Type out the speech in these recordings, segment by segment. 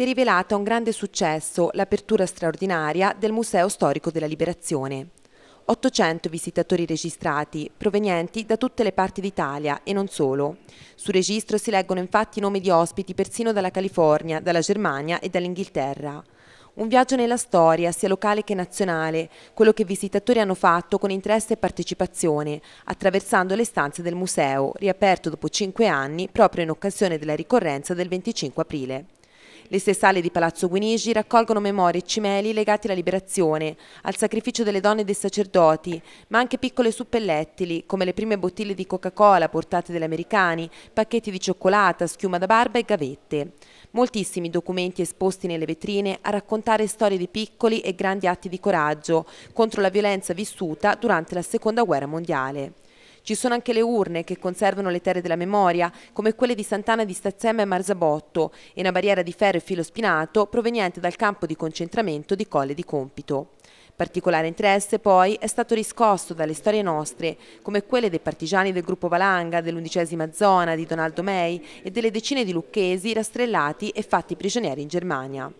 si è rivelata un grande successo l'apertura straordinaria del Museo Storico della Liberazione. 800 visitatori registrati, provenienti da tutte le parti d'Italia e non solo. Sul registro si leggono infatti nomi di ospiti persino dalla California, dalla Germania e dall'Inghilterra. Un viaggio nella storia, sia locale che nazionale, quello che i visitatori hanno fatto con interesse e partecipazione, attraversando le stanze del museo, riaperto dopo cinque anni proprio in occasione della ricorrenza del 25 aprile. Le sei sale di Palazzo Guinigi raccolgono memorie e cimeli legati alla liberazione, al sacrificio delle donne e dei sacerdoti, ma anche piccole suppellettili, come le prime bottiglie di Coca-Cola portate dagli americani, pacchetti di cioccolata, schiuma da barba e gavette. Moltissimi documenti esposti nelle vetrine a raccontare storie di piccoli e grandi atti di coraggio contro la violenza vissuta durante la Seconda Guerra Mondiale. Ci sono anche le urne che conservano le terre della memoria, come quelle di Sant'Anna di Stazzema e Marzabotto, e una barriera di ferro e filo spinato proveniente dal campo di concentramento di Colle di Compito. Particolare interesse poi è stato riscosso dalle storie nostre, come quelle dei partigiani del gruppo Valanga, dell'undicesima zona di Donaldo May e delle decine di lucchesi rastrellati e fatti prigionieri in Germania.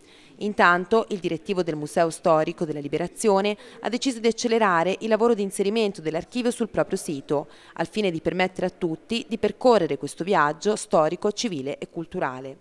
Intanto il direttivo del Museo Storico della Liberazione ha deciso di accelerare il lavoro di inserimento dell'archivio sul proprio sito, al fine di permettere a tutti di percorrere questo viaggio storico, civile e culturale.